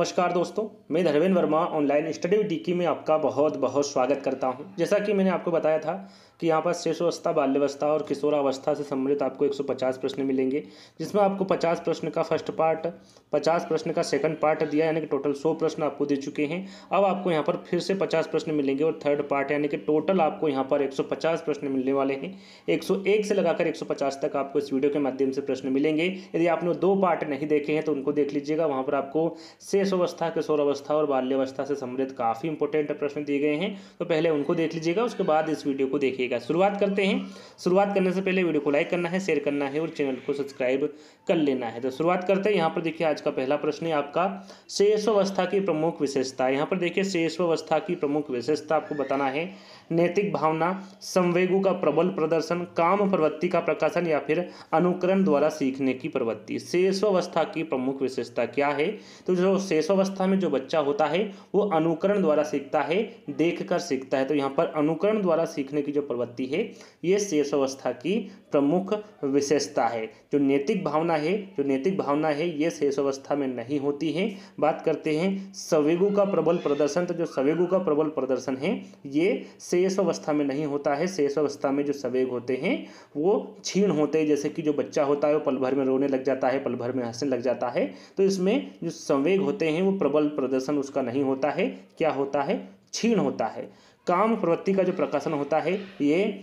नमस्कार दोस्तों मैं धर्मेंद्र वर्मा ऑनलाइन स्टडी डिक्की में आपका बहुत बहुत स्वागत करता हूं जैसा कि मैंने आपको बताया था कि यहाँ पर शेषोवस्था बाल्यवस्था और किशोरावस्था से संबंधित आपको 150 प्रश्न मिलेंगे जिसमें आपको 50 प्रश्न का फर्स्ट पार्ट 50 प्रश्न का सेकंड पार्ट दिया यानी कि टोटल 100 प्रश्न आपको दे चुके हैं अब आपको यहाँ पर फिर से 50 प्रश्न मिलेंगे और थर्ड पार्ट यानी कि टोटल आपको यहाँ पर 150 प्रश्न मिलने वाले हैं 101 से लगाकर 150 तक आपको इस वीडियो के माध्यम से प्रश्न मिलेंगे यदि आपने दो पार्ट नहीं देखे हैं तो उनको देख लीजिएगा वहाँ पर आपको अवस्था किशोरावस्था और बाल्यवस्था से संबंधित काफ़ी इंपॉर्टेंट प्रश्न दिए गए हैं तो पहले उनको देख लीजिएगा उसके बाद इस वीडियो को देखिएगा कीजिएगा शुरुआत करते हैं शुरुआत करने से पहले वीडियो को लाइक करना है शेयर करना है और चैनल को सब्सक्राइब कर लेना है तो शुरुआत करते हैं यहाँ पर देखिए आज का पहला प्रश्न है आपका शेषवस्था की प्रमुख विशेषता यहाँ पर देखिए शेषवस्था की प्रमुख विशेषता आपको बताना है नैतिक भावना संवेगों का प्रबल प्रदर्शन काम प्रवृत्ति का प्रकाशन या फिर अनुकरण द्वारा सीखने की प्रवृत्ति शेषवस्था की प्रमुख विशेषता क्या है तो जो शेषवस्था में जो बच्चा होता है वो अनुकरण द्वारा सीखता है देखकर सीखता है तो यहाँ पर अनुकरण द्वारा सीखने की जो प्रवृत्ति प्रवृत्ति है ये शेष अवस्था की प्रमुख विशेषता है जो नैतिक भावना है जो नैतिक भावना है ये शेष अवस्था में नहीं होती है बात करते हैं सवेगु का प्रबल प्रदर्शन तो जो सवेगु का प्रबल प्रदर्शन है ये शेष अवस्था में नहीं होता है शेष अवस्था में जो सवेग होते हैं वो क्षीण होते हैं जैसे कि जो बच्चा होता है वो पल भर में रोने लग जाता है पल भर में हंसने लग जाता है तो इसमें जो संवेग होते हैं वो प्रबल प्रदर्शन उसका नहीं होता है क्या होता है क्षीण होता है काम प्रवृत्ति का जो प्रकाशन होता है ये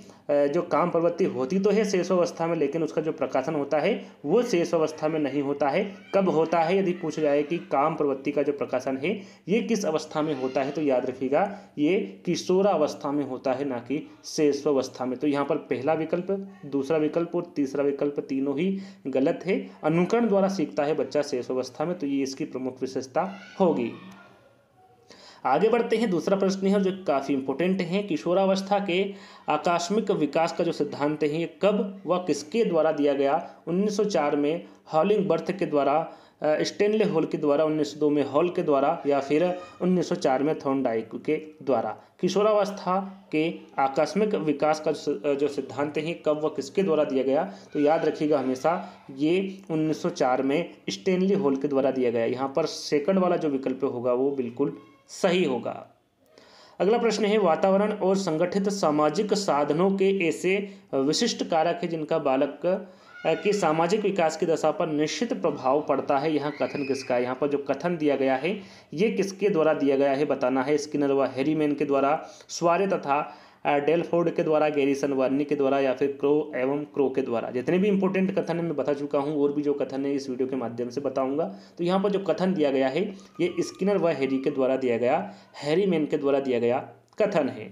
जो काम प्रवृत्ति होती तो है अवस्था में लेकिन उसका जो प्रकाशन होता है वो अवस्था में नहीं होता है कब होता है यदि पूछा जाए कि काम प्रवृत्ति का जो प्रकाशन है ये किस अवस्था में होता है तो याद रखिएगा ये किशोरावस्था में होता है ना कि शेषावस्था में तो यहाँ पर पहला विकल्प दूसरा विकल्प और तीसरा विकल्प तीनों ही गलत है अनुकरण द्वारा सीखता है बच्चा अवस्था में तो ये इसकी प्रमुख विशेषता होगी आगे बढ़ते हैं दूसरा प्रश्न है जो काफ़ी इंपॉर्टेंट है किशोरावस्था के आकस्मिक विकास का जो सिद्धांत है ये कब व किसके द्वारा दिया गया 1904 में हॉलिंग बर्थ के द्वारा स्टेनले हॉल के द्वारा 1902 में हॉल के द्वारा या फिर 1904 में थोनडाइक के द्वारा किशोरावस्था के आकस्मिक विकास का जो सिद्धांत है कब व किसके द्वारा दिया गया तो याद रखिएगा हमेशा ये 1904 में स्टेनली हॉल के द्वारा दिया गया यहाँ पर सेकंड वाला जो विकल्प होगा वो बिल्कुल सही हम्म। होगा अगला प्रश्न है वातावरण और संगठित सामाजिक साधनों के ऐसे विशिष्ट कारक है जिनका बालक के सामाजिक विकास की दशा पर निश्चित प्रभाव पड़ता है यहाँ कथन किसका है यहाँ पर जो कथन दिया गया है ये किसके द्वारा दिया गया है बताना है स्किनर व हेरीमैन के द्वारा स्वार्य तथा डेलफोर्ड के द्वारा गैरिसन वर्नी के द्वारा या फिर क्रो एवं क्रो के द्वारा जितने भी इंपॉर्टेंट कथन मैं बता चुका हूँ और भी जो कथन है इस वीडियो के माध्यम से बताऊंगा तो यहाँ पर जो कथन दिया गया है ये स्किनर व हैरी के द्वारा दिया गया हैरी मैन के द्वारा दिया गया कथन है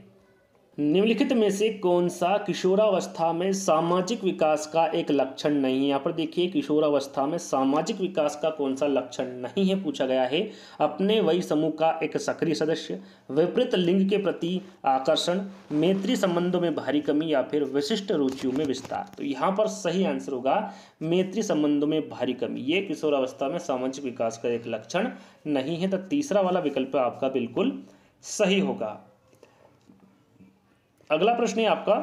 निम्नलिखित में से कौन सा किशोरावस्था में सामाजिक विकास का एक लक्षण नहीं है यहाँ पर देखिए किशोरावस्था में सामाजिक विकास का कौन सा लक्षण नहीं है पूछा गया है अपने वही समूह का एक सक्रिय सदस्य विपरीत लिंग के प्रति आकर्षण मैत्री संबंधों में भारी कमी या फिर विशिष्ट रुचियों में विस्तार तो यहाँ पर सही आंसर होगा मैत्री संबंधों में भारी कमी ये किशोरावस्था में सामाजिक विकास का एक लक्षण नहीं है तो तीसरा वाला विकल्प आपका बिल्कुल सही होगा अगला प्रश्न है आपका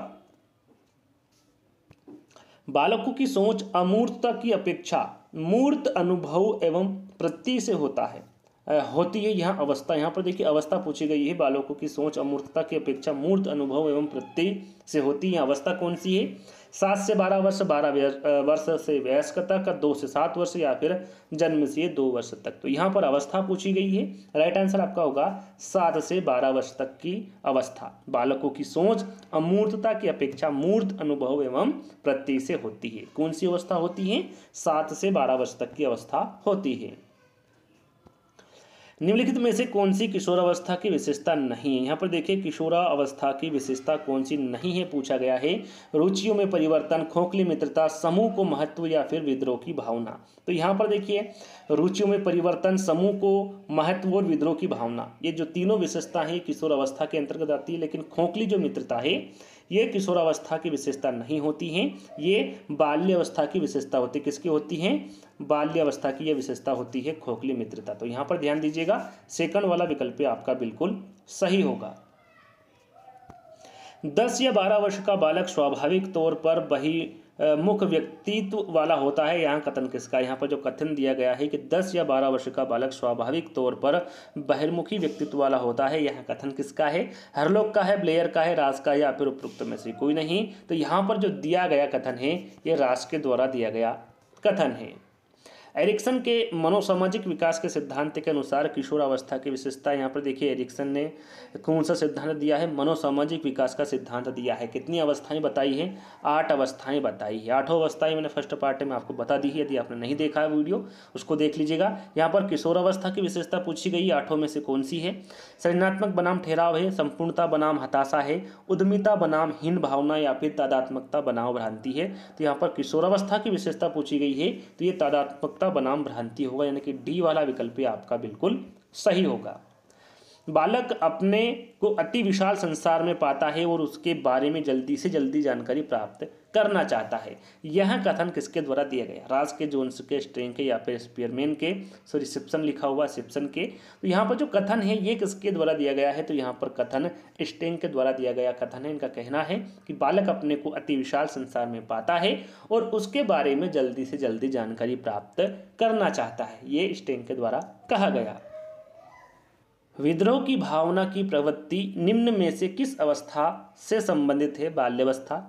बालकों की सोच अमूर्तता की अपेक्षा मूर्त अनुभव एवं प्रत्यय से होता है होती है यहाँ अवस्था यहाँ पर देखिए अवस्था पूछी गई है बालकों की सोच अमूर्तता की अपेक्षा मूर्त अनुभव एवं प्रत्यय से होती है अवस्था कौन सी है सात से बारह वर्ष बारह वर्ष से वयस्क तक दो से सात वर्ष या फिर जन्म से दो वर्ष तक तो यहाँ पर अवस्था पूछी गई है राइट आंसर आपका होगा सात से बारह वर्ष तक की अवस्था बालकों की सोच अमूर्तता की अपेक्षा मूर्त अनुभव एवं प्रत्यय से होती है कौन सी अवस्था होती है सात से बारह वर्ष तक की अवस्था होती है निम्नलिखित में से कौन सी किशोरावस्था की विशेषता नहीं है यहाँ पर देखिए किशोरावस्था की विशेषता कौन सी नहीं है पूछा गया है रुचियों में परिवर्तन खोखली मित्रता समूह को महत्व या फिर विद्रोह की भावना तो यहाँ पर देखिए रुचियों में परिवर्तन समूह को महत्व और विद्रोह की भावना ये जो तीनों विशेषता है किशोरावस्था के अंतर्गत आती है लेकिन खोखली जो मित्रता है ये किशोरावस्था की विशेषता नहीं होती हैं ये बाल्यावस्था की विशेषता होती किसकी होती है बाल्यावस्था की यह विशेषता होती है खोखली मित्रता तो यहाँ पर ध्यान दीजिएगा सेकंड वाला विकल्प आपका बिल्कुल सही होगा दस या बारह वर्ष का बालक स्वाभाविक तौर पर बही मुख्य व्यक्तित्व वाला होता है यहाँ कथन किसका यहाँ पर जो कथन दिया गया है कि दस या बारह वर्ष का बालक स्वाभाविक तौर पर बहिर्मुखी व्यक्तित्व वाला होता है यहाँ कथन किसका है हरलोक का है ब्लेयर का है रास का या फिर उपरोक्त में से कोई नहीं तो यहाँ पर जो दिया गया कथन है ये रास के द्वारा दिया गया कथन है एरिक्सन के मनोसामाजिक विकास के सिद्धांत के अनुसार किशोरावस्था की विशेषता यहाँ पर देखिए एरिक्सन ने कौन सा सिद्धांत दिया है मनोसामाजिक विकास का सिद्धांत दिया है कितनी अवस्थाएं बताई हैं आठ अवस्थाएं बताई है आठों अवस्थाएं मैंने फर्स्ट पार्ट में आपको बता दी है यदि आपने नहीं देखा है वीडियो उसको देख लीजिएगा यहाँ पर किशोरावस्था की विशेषता पूछी गई आठों में से कौन सी है सृजनात्मक बनाम ठहराव है संपूर्णता बनाम हताशा है उद्यमिता बनाम हीन भावना या फिर तादात्मकता बनाव भ्रांति है तो यहाँ पर किशोरावस्था की विशेषता पूछी गई है तो ये तादात्मक जागरूकता बनाम भ्रांति होगा यानी कि डी वाला विकल्प ही आपका बिल्कुल सही होगा बालक अपने को अति विशाल संसार में पाता है और उसके बारे में जल्दी से जल्दी जानकारी प्राप्त करना चाहता है यह कथन किसके द्वारा दिया गया राज के जोन्स के स्ट्रेंग के या फिर स्पियरमैन के सॉरी सिप्सन लिखा हुआ सिप्सन के तो यहाँ पर जो कथन है ये किसके द्वारा दिया गया है तो यहाँ पर कथन स्ट्रेंग के द्वारा दिया गया कथन है इनका कहना है कि बालक अपने को अति विशाल संसार में पाता है और उसके बारे में जल्दी से जल्दी जानकारी प्राप्त करना चाहता है ये स्टेंग के द्वारा कहा गया विद्रोह की भावना की प्रवृत्ति निम्न में से किस अवस्था से संबंधित है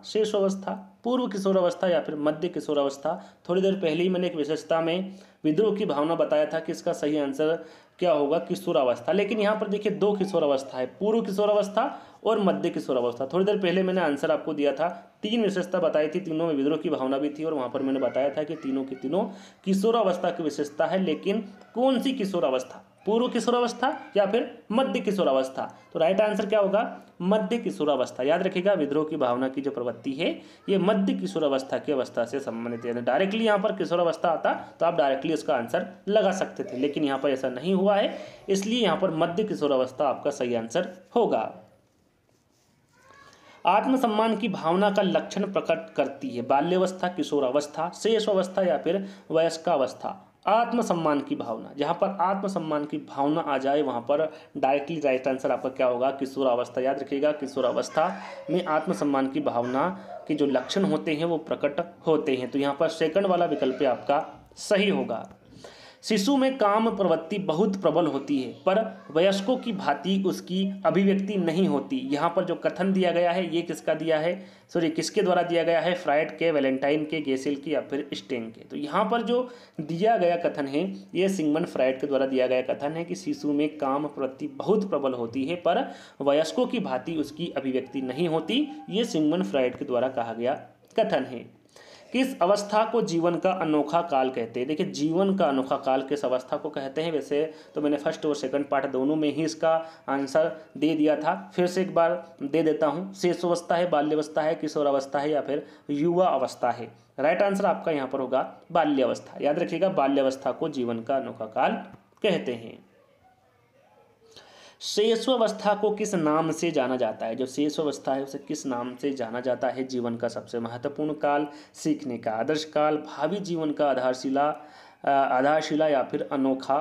शेष अवस्था पूर्व किशोरावस्था या फिर मध्य किशोरावस्था थोड़ी देर पहले ही मैंने एक विशेषता में विद्रोह की भावना बताया था कि इसका सही आंसर क्या होगा किशोरावस्था लेकिन यहाँ पर देखिए दो किशोरावस्था है पूर्व किशोरावस्था और मध्य किशोरावस्था थोड़ी देर पहले मैंने आंसर आपको दिया था तीन विशेषता बताई थी तीनों में विद्रोह की भावना भी थी और वहाँ पर मैंने बताया था कि तीनों की तीनों किशोरावस्था की विशेषता है लेकिन कौन सी किशोरावस्था पूर्व किशोरावस्था या फिर मध्य किशोरावस्था तो राइट आंसर क्या होगा मध्य किशोरावस्था याद रखिएगा विद्रोह की भावना की जो प्रवृत्ति है ये मध्य किशोरावस्था की अवस्था से संबंधित है डायरेक्टली यहाँ पर किशोरावस्था आता तो आप डायरेक्टली उसका आंसर लगा सकते थे लेकिन यहाँ पर ऐसा नहीं हुआ है इसलिए यहाँ पर मध्य किशोरावस्था आपका सही आंसर होगा आत्मसम्मान की भावना का लक्षण प्रकट करती है बाल्यवस्था किशोरावस्था अवस्था या फिर वयस्कावस्था आत्मसम्मान की भावना जहाँ पर आत्मसम्मान की भावना आ जाए वहाँ पर डायरेक्टली राइट आंसर आपका क्या होगा किशोरावस्था याद रखिएगा किशोरावस्था में आत्मसम्मान की भावना के जो लक्षण होते हैं वो प्रकट होते हैं तो यहाँ पर सेकंड वाला विकल्प आपका सही होगा शिशु में काम प्रवृत्ति बहुत प्रबल होती है पर वयस्कों की भांति उसकी अभिव्यक्ति नहीं होती यहाँ पर जो कथन दिया गया है ये किसका दिया है सॉरी किसके द्वारा दिया गया है फ्राइड के वैलेंटाइन के गेसिल के या फिर स्टेन के तो यहाँ पर जो दिया गया कथन है ये सिंगमन फ्राइड के द्वारा दिया गया कथन है कि शिशु में काम प्रवृत्ति बहुत प्रबल होती है पर वयस्कों की भांति उसकी अभिव्यक्ति नहीं होती ये सिंगमन फ्राइड के द्वारा कहा गया कथन है किस अवस्था को जीवन का अनोखा काल कहते हैं देखिए जीवन का अनोखा काल किस अवस्था को कहते हैं वैसे तो मैंने फर्स्ट और सेकंड पार्ट दोनों में ही इसका आंसर दे दिया था फिर से एक बार दे देता हूँ अवस्था है बाल्यवस्था है किशोर अवस्था है या फिर युवा अवस्था है राइट आंसर आपका यहाँ पर होगा बाल्यावस्था याद रखिएगा बाल्यावस्था को जीवन का अनोखा काल कहते हैं शेषावस्था को किस नाम से जाना जाता है जो शेषावस्था है उसे किस नाम से जाना जाता है जीवन का सबसे महत्वपूर्ण काल सीखने का आदर्श काल भावी जीवन का आधारशिला आधारशिला या फिर अनोखा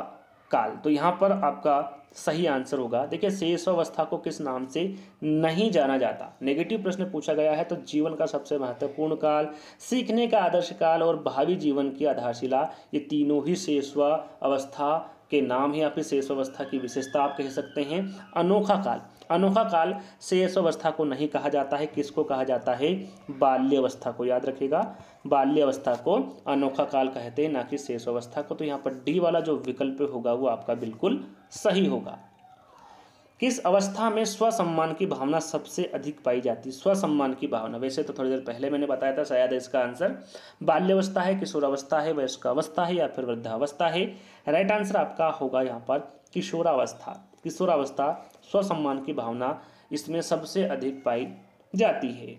काल तो यहाँ पर आपका सही आंसर होगा देखिए शेषावस्था को किस नाम से नहीं जाना जाता नेगेटिव प्रश्न पूछा गया है तो जीवन का सबसे महत्वपूर्ण काल सीखने का आदर्श काल और भावी जीवन की आधारशिला ये तीनों ही शेषवा अवस्था के नाम है या फिर शेष अवस्था की विशेषता आप कह सकते हैं अनोखा काल अनोखा काल शेष अवस्था को नहीं कहा जाता है किसको कहा जाता है बाल्यावस्था को याद रखिएगा बाल्यावस्था को अनोखा काल कहते हैं ना कि शेष अवस्था को तो यहाँ पर डी वाला जो विकल्प होगा वो आपका बिल्कुल सही होगा किस अवस्था में स्वसम्मान की भावना सबसे अधिक पाई जाती है स्वसम्मान की भावना वैसे तो थोड़ी देर पहले मैंने बताया था शायद इसका आंसर बाल्यावस्था है किशोरावस्था है वयस्कावस्था है या फिर वृद्धावस्था है राइट आंसर आपका होगा यहाँ पर किशोरावस्था किशोरावस्था स्वसम्मान की भावना इसमें सबसे अधिक पाई जाती है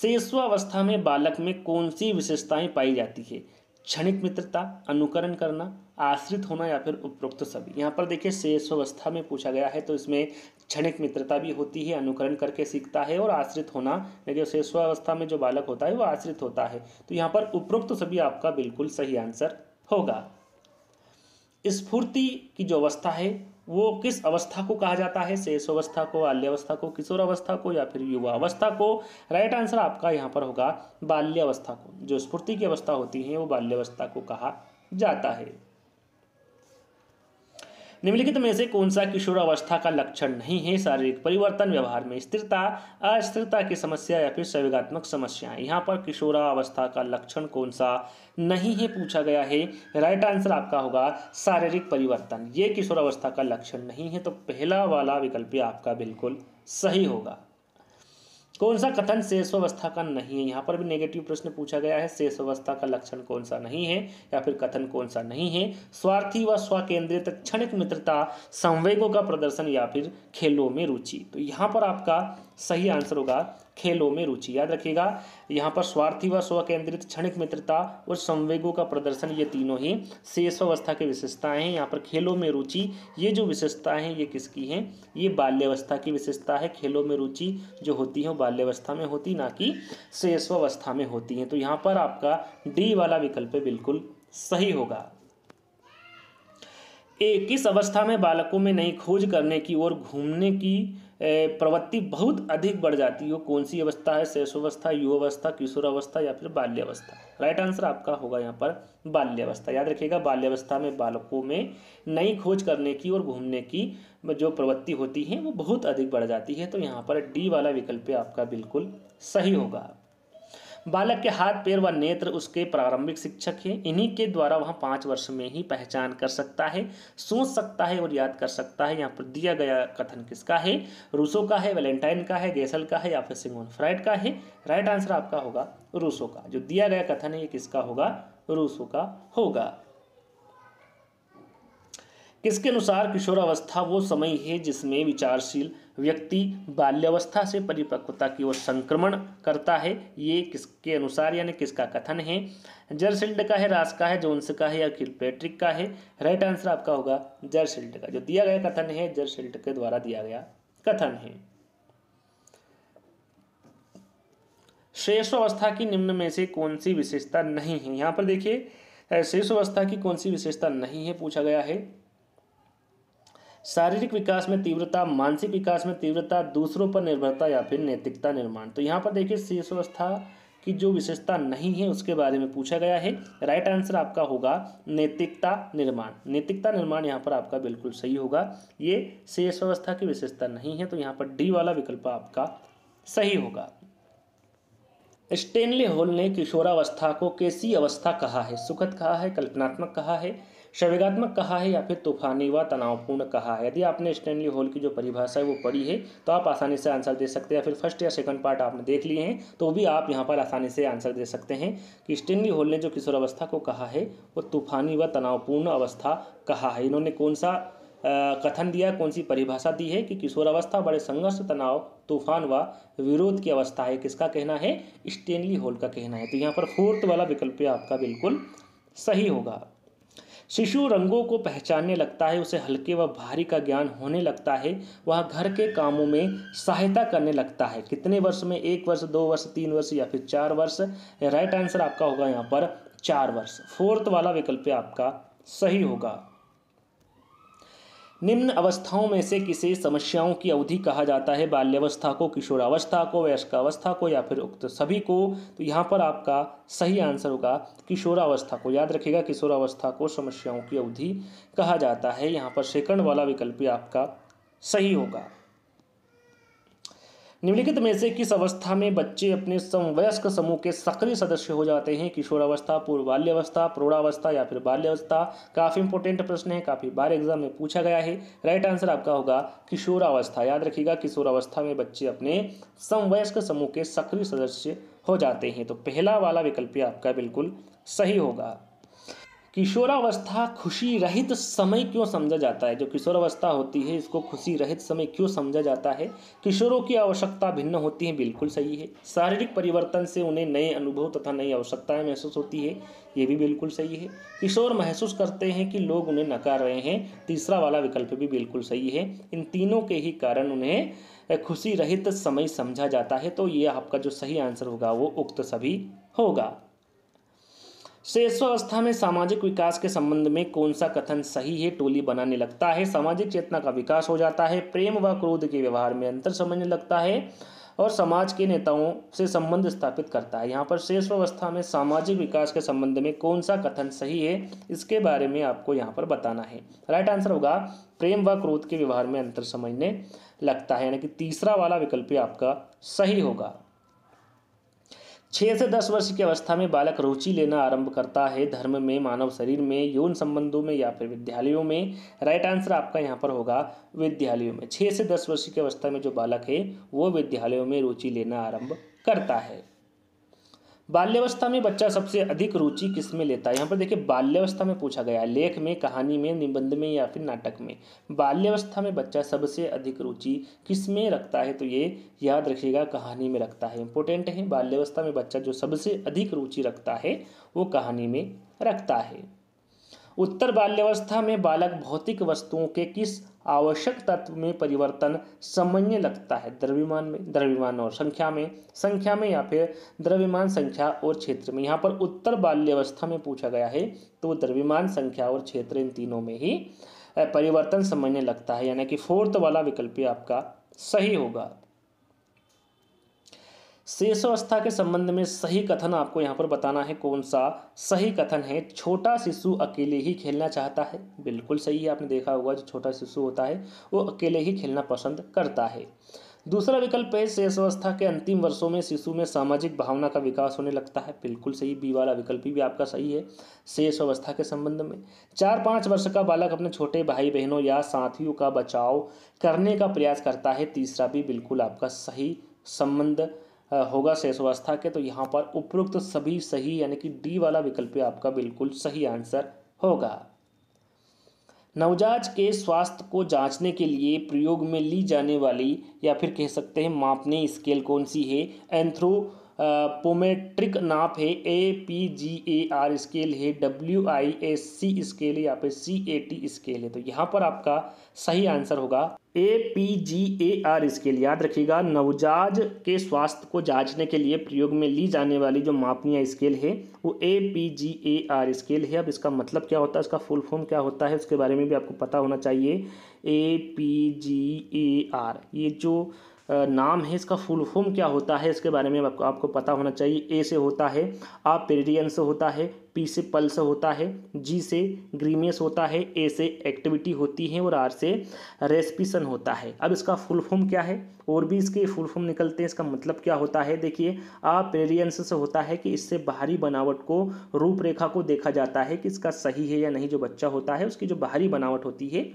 शेषवावस्था में बालक में कौन सी विशेषताएं पाई जाती है क्षणिक मित्रता अनुकरण करना आश्रित होना या फिर उपरोक्त सभी यहाँ पर देखिए शेष अवस्था में पूछा गया है तो इसमें क्षणिक मित्रता भी होती है अनुकरण करके सीखता है और आश्रित होना देखिए शेषवावस्था में जो बालक होता है वो आश्रित होता है तो यहाँ पर उपरोक्त सभी आपका बिल्कुल सही आंसर होगा स्फूर्ति की जो अवस्था है वो किस अवस्था को कहा जाता है शेष अवस्था को बाल्यावस्था को किशोर अवस्था को या फिर युवा अवस्था को राइट आंसर आपका यहाँ पर होगा बाल्यावस्था को जो स्फूर्ति की अवस्था होती है वो बाल्यावस्था को कहा जाता है निम्नलिखित में से कौन सा किशोरावस्था का लक्षण नहीं है शारीरिक परिवर्तन व्यवहार में स्थिरता अस्थिरता की समस्या या फिर संवेगात्मक समस्याएं यहाँ पर किशोरावस्था का लक्षण कौन सा नहीं है पूछा गया है राइट आंसर आपका होगा शारीरिक परिवर्तन ये किशोरावस्था का लक्षण नहीं है तो पहला वाला विकल्प आपका बिल्कुल सही होगा कौन सा कथन शेष अवस्था का नहीं है यहाँ पर भी नेगेटिव प्रश्न पूछा गया है शेष अवस्था का लक्षण कौन सा नहीं है या फिर कथन कौन सा नहीं है स्वार्थी व स्वकेंद्रित क्षणिक मित्रता संवेगों का प्रदर्शन या फिर खेलों में रुचि तो यहाँ पर आपका सही आंसर होगा खेलों में रुचि याद रखिएगा यहाँ पर स्वार्थी व स्वकेंद्रित क्षणिक मित्रता और संवेगों का प्रदर्शन ये तीनों ही शेषावस्था की विशेषताएं हैं यहाँ पर खेलों में रुचि ये जो विशेषताएं हैं ये किसकी हैं ये बाल्यावस्था की विशेषता है खेलों में रुचि जो होती है वो बाल्यावस्था में होती ना कि शेषावस्था में होती है तो यहाँ पर आपका डी वाला विकल्प बिल्कुल सही होगा ए किस अवस्था में बालकों में नई खोज करने की ओर घूमने की प्रवृत्ति बहुत अधिक बढ़ जाती है वो कौन सी अवस्था है अवस्था युवावस्था किशोरावस्था या फिर बाल्यावस्था राइट आंसर आपका होगा यहाँ पर बाल्यावस्था याद रखिएगा बाल्यावस्था में बालकों में नई खोज करने की और घूमने की जो प्रवृत्ति होती है वो बहुत अधिक बढ़ जाती है तो यहाँ पर डी वाला विकल्प आपका बिल्कुल सही होगा बालक के हाथ पैर व नेत्र उसके प्रारंभिक शिक्षक हैं इन्हीं के द्वारा वह पाँच वर्ष में ही पहचान कर सकता है सोच सकता है और याद कर सकता है यहाँ पर दिया गया कथन किसका है रूसो का है वेलेंटाइन का है गैसल का है या फिर सिंगोन फ्राइड का है राइट आंसर आपका होगा रूसो का जो दिया गया कथन है ये किसका होगा रूसो का होगा किसके अनुसार किशोरावस्था वो समय है जिसमें विचारशील व्यक्ति बाल्यावस्था से परिपक्वता की ओर संक्रमण करता है ये किसके अनुसार यानी किसका कथन है जर्सिल्ड का है रास का है जोन्स का है या पैट्रिक का है राइट आंसर आपका होगा जर्सिल्ड का जो दिया गया कथन है जर्सिल्ड के द्वारा दिया गया कथन है अवस्था की निम्न में से कौन सी विशेषता नहीं है यहाँ पर देखिए शेष अवस्था की कौन सी विशेषता नहीं है पूछा गया है शारीरिक विकास में तीव्रता मानसिक विकास में तीव्रता दूसरों पर निर्भरता या फिर नैतिकता निर्माण तो यहाँ पर देखिए अवस्था की जो विशेषता नहीं है उसके बारे में पूछा गया है राइट आंसर आपका होगा नैतिकता निर्माण नैतिकता निर्माण यहाँ पर आपका बिल्कुल सही होगा ये अवस्था की विशेषता नहीं है तो यहाँ पर डी वाला विकल्प आपका सही होगा स्टेनले होल ने किशोरावस्था को कैसी अवस्था कहा है सुखद कहा है कल्पनात्मक कहा है संवेगात्मक कहा है या फिर तूफानी व तनावपूर्ण कहा है यदि आपने स्टैनली होल की जो परिभाषा है वो पढ़ी है तो आप आसानी से आंसर दे सकते हैं या फिर फर्स्ट या सेकंड पार्ट आपने देख लिए हैं तो भी आप यहाँ पर आसानी से आंसर दे सकते हैं कि स्टैनली होल ने जो किशोर अवस्था को कहा है वो तूफानी व तनावपूर्ण अवस्था कहा है इन्होंने कौन सा कथन दिया कौन सी परिभाषा दी है कि किशोरावस्था बड़े संघर्ष तनाव तूफान व विरोध की अवस्था है किसका कहना है स्टेनली होल का कहना है तो यहाँ पर फोर्थ वाला विकल्प आपका बिल्कुल सही होगा शिशु रंगों को पहचानने लगता है उसे हल्के व भारी का ज्ञान होने लगता है वह घर के कामों में सहायता करने लगता है कितने वर्ष में एक वर्ष दो वर्ष तीन वर्ष या फिर चार वर्ष राइट आंसर आपका होगा यहाँ पर चार वर्ष फोर्थ वाला विकल्प आपका सही होगा निम्न अवस्थाओं में से किसी समस्याओं की अवधि कहा जाता है बाल्यावस्था को किशोरावस्था को वयस्कावस्था को या फिर उक्त सभी को तो यहाँ पर आपका सही आंसर होगा किशोरावस्था को याद रखिएगा किशोरावस्था को समस्याओं की अवधि कहा जाता है यहाँ पर सेकंड वाला विकल्प आपका सही होगा निम्नलिखित में से किस अवस्था में बच्चे अपने समवयस्क समूह के सक्रिय सदस्य हो जाते हैं किशोरावस्था पूर्व बाल्यावस्था प्रौढ़ावस्था या फिर बाल्यावस्था काफ़ी इंपॉर्टेंट प्रश्न है काफ़ी बार एग्जाम में पूछा गया है राइट आंसर आपका होगा किशोरावस्था याद रखिएगा किशोरावस्था में बच्चे अपने समवयस्क समूह के सक्रिय सदस्य हो जाते हैं तो पहला वाला विकल्प आपका बिल्कुल सही होगा किशोरावस्था खुशी रहित समय क्यों समझा जाता है जो किशोरावस्था होती है इसको खुशी रहित समय क्यों समझा जाता है किशोरों की आवश्यकता भिन्न होती है बिल्कुल सही है शारीरिक परिवर्तन से उन्हें नए अनुभव तथा नई आवश्यकताएं महसूस होती है ये भी बिल्कुल सही है किशोर महसूस करते हैं कि लोग उन्हें नकार रहे हैं तीसरा वाला विकल्प भी बिल्कुल सही है इन तीनों के ही कारण उन्हें खुशी रहित समय समझा जाता है तो ये आपका जो सही आंसर होगा वो उक्त सभी होगा शेषो अवस्था में सामाजिक विकास के संबंध में कौन सा कथन सही है टोली बनाने लगता है सामाजिक चेतना का विकास हो जाता है प्रेम व क्रोध के व्यवहार में अंतर समझने लगता है और समाज के नेताओं से संबंध स्थापित करता है यहाँ पर अवस्था में सामाजिक विकास के संबंध में कौन सा कथन सही है इसके बारे में आपको यहाँ पर बताना है राइट आंसर होगा प्रेम व क्रोध के व्यवहार में अंतर समझने लगता है यानी कि तीसरा वाला विकल्प आपका सही होगा छः से दस वर्ष की अवस्था में बालक रुचि लेना आरंभ करता है धर्म में मानव शरीर में यौन संबंधों में या फिर विद्यालयों में राइट आंसर आपका यहाँ पर होगा विद्यालयों में छः से दस वर्ष की अवस्था में जो बालक है वो विद्यालयों में रुचि लेना आरंभ करता है बाल्यावस्था में बच्चा सबसे अधिक रुचि किस में लेता है यहाँ पर देखिए बाल्यावस्था में पूछा गया लेख में कहानी में निबंध में या फिर नाटक में बाल्यावस्था में बच्चा सबसे अधिक रुचि किस में रखता है तो ये याद रखिएगा कहानी में रखता है इंपॉर्टेंट है बाल्यावस्था में बच्चा जो सबसे अधिक रुचि रखता है वो कहानी में रखता है उत्तर बाल्यावस्था में बालक भौतिक वस्तुओं के किस आवश्यक तत्व में परिवर्तन सामान्य लगता है द्रव्यमान में द्रव्यमान और संख्या में संख्या में या फिर द्रव्यमान संख्या और क्षेत्र में यहाँ पर उत्तर बाल्यावस्था में पूछा गया है तो द्रव्यमान संख्या और क्षेत्र इन तीनों में ही परिवर्तन सामान्य लगता है यानी कि फोर्थ वाला विकल्प आपका सही होगा शेषावस्था के संबंध में सही कथन आपको यहाँ पर बताना है कौन सा सही कथन है छोटा शिशु अकेले ही खेलना चाहता है बिल्कुल सही है आपने देखा होगा जो छोटा शिशु होता है वो अकेले ही खेलना पसंद करता है दूसरा विकल्प है शेषावस्था के अंतिम वर्षों में शिशु में सामाजिक भावना का विकास होने लगता है बिल्कुल सही बी वाला विकल्प भी आपका सही है शेष अवस्था के संबंध में चार पाँच वर्ष का बालक अपने छोटे भाई बहनों या साथियों का बचाव करने का प्रयास करता है तीसरा भी बिल्कुल आपका सही संबंध होगा शेष अवस्था के तो यहाँ पर उपरोक्त तो सभी सही यानी कि डी वाला विकल्प आपका बिल्कुल सही आंसर होगा नवजात के स्वास्थ्य को जांचने के लिए प्रयोग में ली जाने वाली या फिर कह सकते हैं मापने स्केल कौन सी है एंथ्रो पोमेट्रिक नाप है A P G A R scale है W I S C scale है यहाँ पे सी ए टी स्केल है तो यहाँ पर आपका सही आंसर होगा A P G A R scale याद रखिएगा नवजात के स्वास्थ्य को जांचने के लिए प्रयोग में ली जाने वाली जो मापनीय स्केल है वो A P G A R scale है अब इसका मतलब क्या होता है इसका फुल फॉर्म क्या होता है उसके बारे में भी आपको पता होना चाहिए ए पी जी ए आर ये जो नाम है इसका फुल फॉर्म क्या होता है इसके बारे में आपको आपको पता होना चाहिए ए से होता है आ पेरिडियन से होता है पी से पल्स होता है जी से ग्रीमियस होता है ए से एक्टिविटी होती है और आर से रेस्पिसन होता है अब इसका फुल फॉर्म क्या है और भी इसके फुल फॉर्म निकलते हैं इसका मतलब क्या होता है देखिए अपेरियंस से होता है कि इससे बाहरी बनावट को रूपरेखा को देखा जाता है कि इसका सही है या नहीं जो बच्चा होता है उसकी जो बाहरी बनावट होती है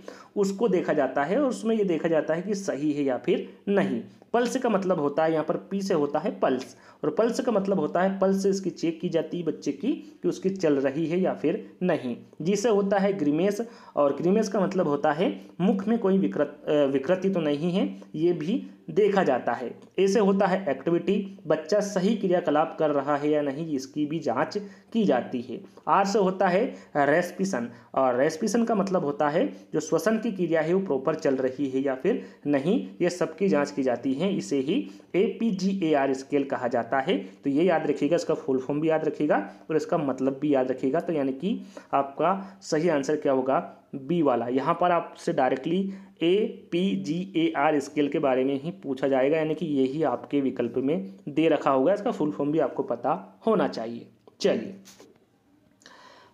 उसको देखा जाता है और उसमें ये देखा जाता है कि सही है या फिर नहीं पल्स का मतलब होता है यहाँ पर पी से होता है पल्स और पल्स का मतलब होता है पल्स इसकी चेक की जाती है बच्चे की कि उसकी चल रही है या फिर नहीं जिसे होता है ग्रीमेस और ग्रीमेस का मतलब होता है मुख में कोई विकृत विकृति तो नहीं है ये भी देखा जाता है ऐसे होता है एक्टिविटी बच्चा सही क्रियाकलाप कर रहा है या नहीं इसकी भी जांच की जाती है आर से होता है रेस्पिसन और रेस्पिसन का मतलब होता है जो श्वसन की क्रिया है वो प्रॉपर चल रही है या फिर नहीं ये सबकी जांच की जाती है इसे ही A P G A R scale कहा जाता है तो ये याद रखिएगा इसका फुल फॉर्म भी याद रखिएगा और इसका मतलब भी याद रखिएगा तो यानी कि आपका सही आंसर क्या होगा बी वाला यहाँ पर आपसे directly A P G A R scale के बारे में ही पूछा जाएगा यानी कि यही आपके विकल्प में दे रखा होगा इसका फुल फॉर्म भी आपको पता होना चाहिए चलिए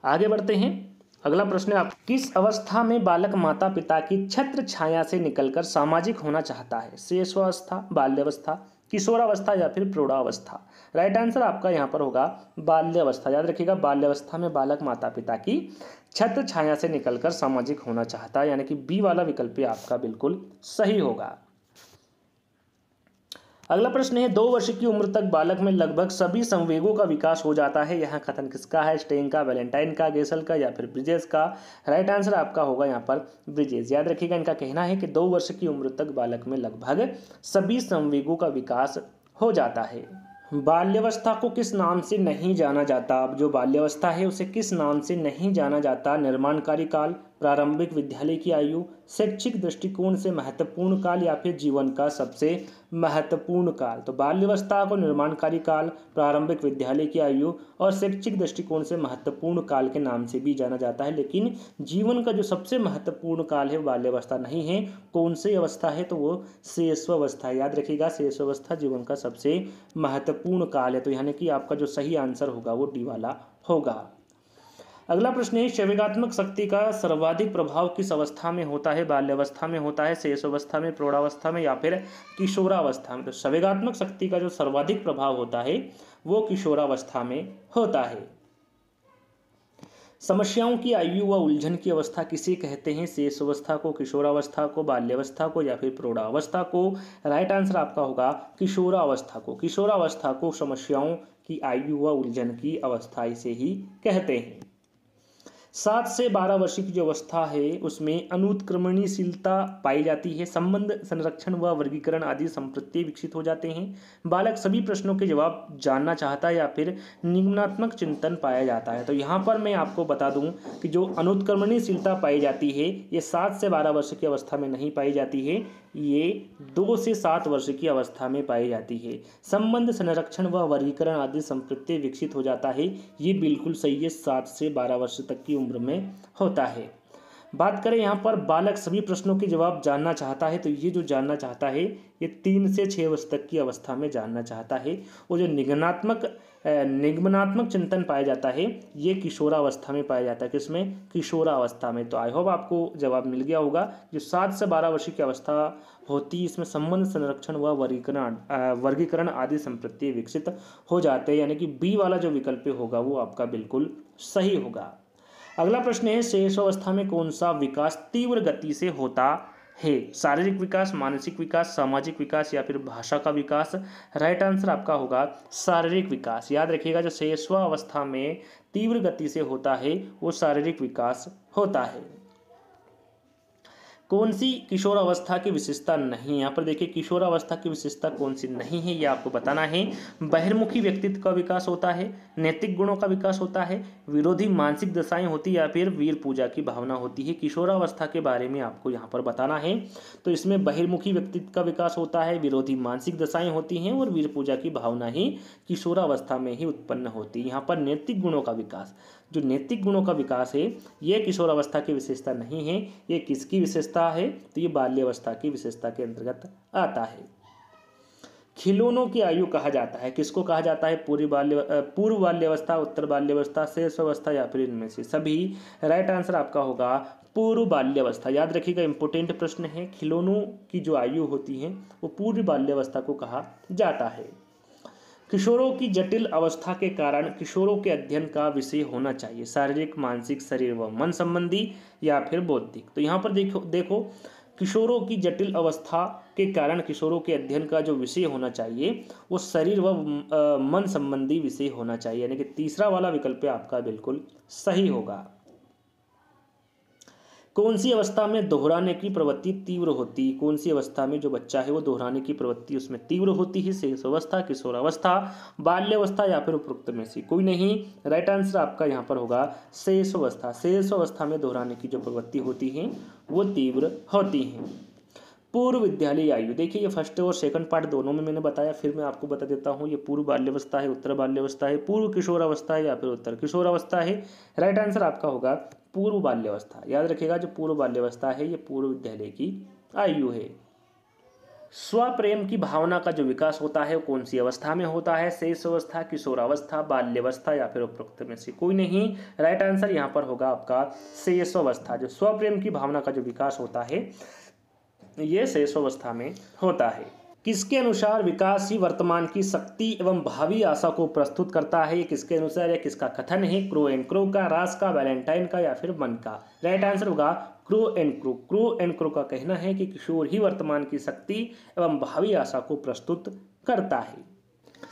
आगे बढ़ते हैं अगला प्रश्न आप किस अवस्था में बालक माता पिता की छत्र छाया से निकलकर सामाजिक होना चाहता है अवस्था बाल्यावस्था किशोरावस्था या फिर प्रौढ़ावस्था राइट आंसर आपका यहाँ पर होगा बाल्यावस्था याद रखिएगा बाल्यावस्था में बालक माता पिता की छत्र छाया से निकलकर सामाजिक होना चाहता है यानी कि बी वाला विकल्प आपका बिल्कुल सही होगा अगला प्रश्न है दो वर्ष की उम्र तक बालक में लगभग सभी संवेगों का विकास हो जाता है यहाँ कथन किसका है स्टेंग का वैलेंटाइन का गेसल का या फिर ब्रिजेस का राइट आंसर आपका होगा यहाँ पर ब्रिजेस याद रखिएगा इनका कहना है कि दो वर्ष की उम्र तक बालक में लगभग सभी संवेगों का विकास हो जाता है बाल्यवस्था को किस नाम से नहीं जाना जाता अब जो बाल्यवस्था है उसे किस नाम से नहीं जाना जाता निर्माण कार्यकाल प्रारंभिक विद्यालय की आयु शैक्षिक दृष्टिकोण से महत्वपूर्ण काल या फिर जीवन का सबसे महत्वपूर्ण काल तो बाल्यवस्था को निर्माणकारी काल प्रारंभिक विद्यालय की आयु और शैक्षिक दृष्टिकोण से महत्वपूर्ण काल के नाम से भी जाना जाता है लेकिन जीवन का जो सबसे महत्वपूर्ण काल है बाल्यवस्था नहीं है कौन सी अवस्था है तो वो शेष्वावस्था याद रखिएगा शेष्वावस्था जीवन का सबसे महत्वपूर्ण काल है तो यानी कि आपका जो सही आंसर होगा वो डी वाला होगा अगला प्रश्न है शैविकात्मक शक्ति का सर्वाधिक प्रभाव किस अवस्था में होता है बाल्यावस्था में होता है शेष अवस्था में प्रौढ़ावस्था में या फिर किशोरावस्था में तो शैविकात्मक शक्ति का जो सर्वाधिक प्रभाव होता है वो किशोरावस्था में होता है समस्याओं की आयु व उलझन की अवस्था किसे कहते हैं शेष अवस्था को किशोरावस्था को बाल्यावस्था को या फिर प्रौढ़ावस्था को राइट आंसर आपका होगा किशोरावस्था को किशोरावस्था को समस्याओं की आयु व उलझन की अवस्था इसे ही कहते हैं सात से बारह वर्ष की जो अवस्था है उसमें अनुत्क्रमणीशीलता पाई जाती है संबंध संरक्षण व वर्गीकरण आदि संप्रत्य विकसित हो जाते हैं बालक सभी प्रश्नों के जवाब जानना चाहता है या फिर निगमनात्मक चिंतन पाया जाता है तो यहाँ पर मैं आपको बता दूँ कि जो अनुत्क्रमणीशीलता पाई जाती है ये सात से बारह वर्ष की अवस्था में नहीं पाई जाती है ये दो से सात वर्ष की अवस्था में पाई जाती है संबंध संरक्षण व वर्गीकरण आदि संप्रत्य विकसित हो जाता है ये बिल्कुल सही है सात से बारह वर्ष तक की उम्र उम्र में होता है बात करें यहाँ पर बालक सभी प्रश्नों के जवाब जानना चाहता है तो ये जो जानना चाहता है ये तीन से छः वर्ष तक की अवस्था में जानना चाहता है वो जो निगमनात्मक निगमनात्मक चिंतन पाया जाता है ये किशोरावस्था में पाया जाता है किसमें किशोरावस्था में तो आई होप आपको जवाब मिल गया होगा जो सात से बारह वर्ष की अवस्था होती है इसमें संबंध संरक्षण व वर्गीकरण वर्गीकरण आदि संप्रति विकसित हो जाते हैं यानी कि बी वाला जो विकल्प होगा वो आपका बिल्कुल सही होगा अगला प्रश्न है अवस्था में कौन सा विकास तीव्र गति से होता है शारीरिक विकास मानसिक विकास सामाजिक विकास या फिर भाषा का विकास राइट आंसर आपका होगा शारीरिक विकास याद रखिएगा जो अवस्था में तीव्र गति से होता है वो शारीरिक विकास होता है कौन सी किशोर अवस्था की विशेषता नहीं है यहाँ पर देखिए किशोर अवस्था की विशेषता कौन सी नहीं है ये आपको बताना है बहिर्मुखी व्यक्तित्व का विकास होता है नैतिक गुणों का विकास होता है विरोधी मानसिक दशाएं होती या फिर वीर पूजा की भावना होती है किशोरावस्था के बारे में आपको यहाँ पर बताना है तो इसमें बहिर्मुखी व्यक्तित्व का विकास होता है विरोधी मानसिक दशाएं होती हैं और वीर पूजा की भावना ही किशोरावस्था में ही उत्पन्न होती है यहाँ पर नैतिक गुणों का विकास जो नैतिक गुणों का विकास है ये किशोरावस्था की विशेषता नहीं है ये किसकी विशेषता है तो ये बाल्यावस्था की विशेषता के अंतर्गत आता है खिलौनों की आयु कहा जाता है किसको कहा जाता है पूरी बाल्य पूर्व बाल्यावस्था उत्तर बाल्यावस्था शेषावस्था या फिर इनमें से सभी राइट आंसर आपका होगा पूर्व बाल्यावस्था याद रखिएगा इंपॉर्टेंट प्रश्न है खिलौनों की जो आयु होती है वो पूर्व बाल्यावस्था को कहा जाता है किशोरों की जटिल अवस्था के कारण किशोरों के अध्ययन का विषय होना चाहिए शारीरिक मानसिक शरीर व मन संबंधी या फिर बौद्धिक तो यहाँ पर देखो देखो किशोरों की जटिल अवस्था के कारण किशोरों के अध्ययन का जो विषय होना चाहिए वो शरीर व मन संबंधी विषय होना चाहिए यानी कि तीसरा वाला विकल्प आपका बिल्कुल सही होगा कौन सी अवस्था में दोहराने की प्रवृत्ति तीव्र होती कौन सी अवस्था में जो बच्चा है वो दोहराने की प्रवृत्ति उसमें तीव्र होती है शेष अवस्था किशोर अवस्था बाल्यावस्था या फिर उपरोक्त में से कोई नहीं राइट आंसर आपका यहाँ पर होगा शेष अवस्था शेष अवस्था में दोहराने की जो प्रवृत्ति होती है वो तीव्र होती है पूर्व विद्यालय आयु देखिए ये फर्स्ट और सेकंड पार्ट दोनों में मैंने बताया फिर मैं आपको बता देता हूँ ये पूर्व बाल्यावस्था है उत्तर बाल्यावस्था है पूर्व किशोरावस्था है या फिर उत्तर किशोरावस्था है राइट आंसर आपका होगा पूर्व बाल्यावस्था याद रखिएगा जो पूर्व बाल्यावस्था है ये पूर्व विद्यालय की आयु है स्वप्रेम की भावना का जो विकास होता है वो कौन सी अवस्था में होता है शेष अवस्था किशोरावस्था बाल्यवस्था या फिर उपरोक्त में से कोई नहीं राइट आंसर यहाँ पर होगा आपका शेष अवस्था जो स्वप्रेम की भावना का जो विकास होता है ये शेष अवस्था में होता है किसके अनुसार विकास ही वर्तमान की शक्ति एवं भावी आशा को प्रस्तुत करता है किसके अनुसार या किसका कथन है क्रो एंड क्रो का रास का वैलेंटाइन का या फिर मन का राइट आंसर होगा Crow and Crow Crow and Crow का कहना है कि किशोर ही वर्तमान की शक्ति एवं भावी आशा को प्रस्तुत करता है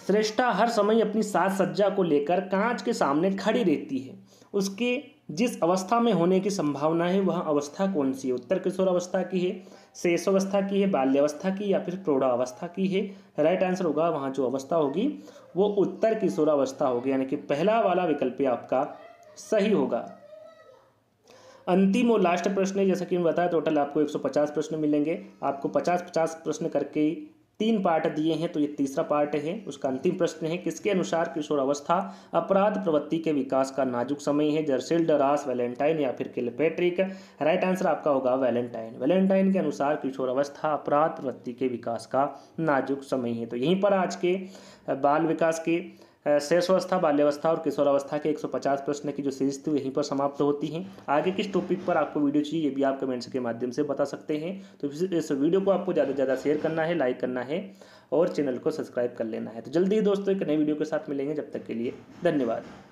श्रेष्ठा हर समय अपनी साज सज्जा को लेकर कांच के सामने खड़ी रहती है उसके जिस अवस्था में होने की संभावना है वह अवस्था कौन सी है उत्तर किशोर अवस्था की है शेषावस्था की है बाल्यावस्था की या फिर प्रौढ़ावस्था की है राइट आंसर होगा वहाँ जो अवस्था होगी वो उत्तर किशोरावस्था होगी यानी कि पहला वाला विकल्प आपका सही होगा अंतिम और लास्ट प्रश्न है जैसा कि मैंने बताया टोटल आपको 150 प्रश्न मिलेंगे आपको 50 50 प्रश्न करके तीन पार्ट दिए हैं तो ये तीसरा पार्ट है उसका अंतिम प्रश्न है किसके अनुसार किशोर अवस्था अपराध प्रवृत्ति के विकास का नाजुक समय है जर्सिल डरास वैलेंटाइन या फिर किलपेट्रिक राइट आंसर आपका होगा वैलेंटाइन वैलेंटाइन के अनुसार किशोरावस्था अपराध प्रवृत्ति के विकास का नाजुक समय है तो यहीं पर आज के बाल विकास के शेषवस्था बाल्यावस्था और किशोरावस्था के 150 प्रश्न की जो सीरीज थी यहीं पर समाप्त होती है आगे किस टॉपिक पर आपको वीडियो चाहिए ये भी आप कमेंट्स के माध्यम से बता सकते हैं तो इस वीडियो को आपको ज़्यादा से ज़्यादा शेयर करना है लाइक करना है और चैनल को सब्सक्राइब कर लेना है तो जल्दी ही दोस्तों एक नई वीडियो के साथ मिलेंगे जब तक के लिए धन्यवाद